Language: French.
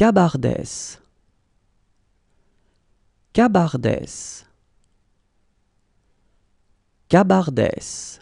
Cabardès. Cabardès. Cabardès.